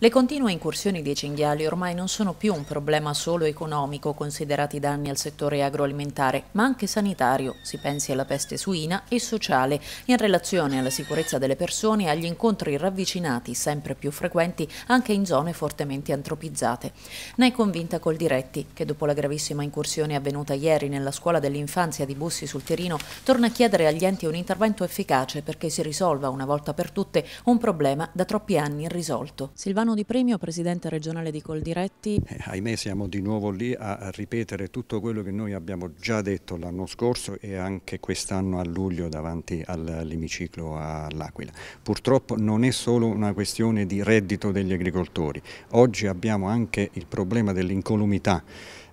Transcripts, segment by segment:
Le continue incursioni dei cinghiali ormai non sono più un problema solo economico, considerati danni al settore agroalimentare, ma anche sanitario, si pensi alla peste suina, e sociale, in relazione alla sicurezza delle persone e agli incontri ravvicinati, sempre più frequenti, anche in zone fortemente antropizzate. Ne è convinta Coldiretti, che dopo la gravissima incursione avvenuta ieri nella scuola dell'infanzia di Bussi sul Tirino, torna a chiedere agli enti un intervento efficace perché si risolva una volta per tutte un problema da troppi anni irrisolto. Silvano Stefano Di Premio, presidente regionale di Coldiretti. Eh, ahimè siamo di nuovo lì a ripetere tutto quello che noi abbiamo già detto l'anno scorso e anche quest'anno a luglio davanti all'emiciclo all'Aquila. Purtroppo non è solo una questione di reddito degli agricoltori, oggi abbiamo anche il problema dell'incolumità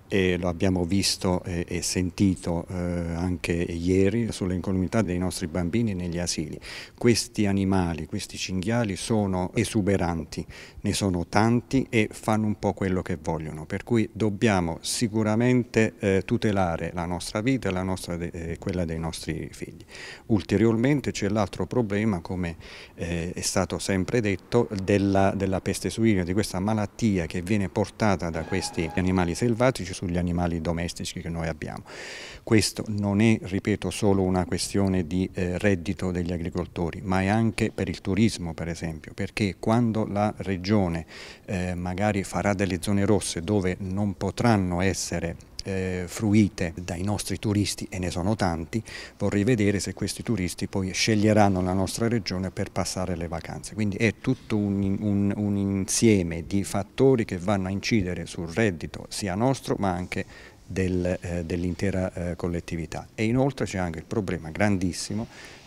e lo abbiamo visto e, sentito eh, anche ieri sull'incolumità dei nostri bambini negli asili. Questi animali, questi cinghiali sono esuberanti, ne sono tanti e fanno un po' quello che vogliono, per cui dobbiamo sicuramente eh, tutelare la nostra vita e eh, quella dei nostri figli. Ulteriormente c'è l'altro problema, come è stato sempre detto, della, della peste suina, di questa malattia che viene portata da questi animali selvatici sugli animali domestici che noi abbiamo. Questo non è, ripeto, solo una questione di eh, reddito degli agricoltori, ma è anche per il turismo, per esempio, perché quando la regione eh, magari farà delle zone rosse dove non potranno essere eh, fruite dai nostri turisti, e ne sono tanti, vorrei vedere se questi turisti poi sceglieranno la nostra regione per passare le vacanze. Quindi è tutto un, un, un insieme di fattori che vanno a incidere sul reddito sia nostro ma anche del, eh, dell'intera eh, collettività. E inoltre c'è anche il problema grandissimo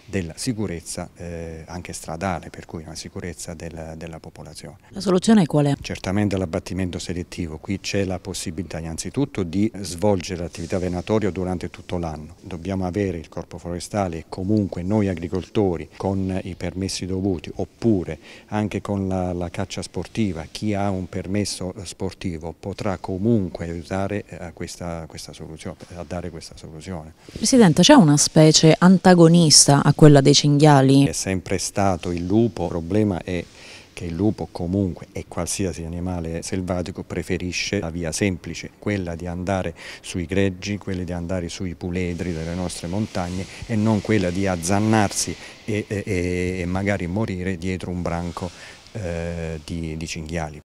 della sicurezza eh, anche stradale, per cui la sicurezza della, della popolazione. La soluzione qual è? Certamente l'abbattimento selettivo, qui c'è la possibilità innanzitutto di svolgere l'attività venatoria durante tutto l'anno, dobbiamo avere il corpo forestale e comunque noi agricoltori con i permessi dovuti oppure anche con la, la caccia sportiva, chi ha un permesso sportivo potrà comunque aiutare eh, a questa, questa soluzione, a dare questa soluzione. Presidente, c'è una specie antagonista a quella dei cinghiali. È sempre stato il lupo, il problema è che il lupo comunque e qualsiasi animale selvatico preferisce la via semplice, quella di andare sui greggi, quella di andare sui puledri delle nostre montagne e non quella di azzannarsi e, e, e magari morire dietro un branco eh, di, di cinghiali.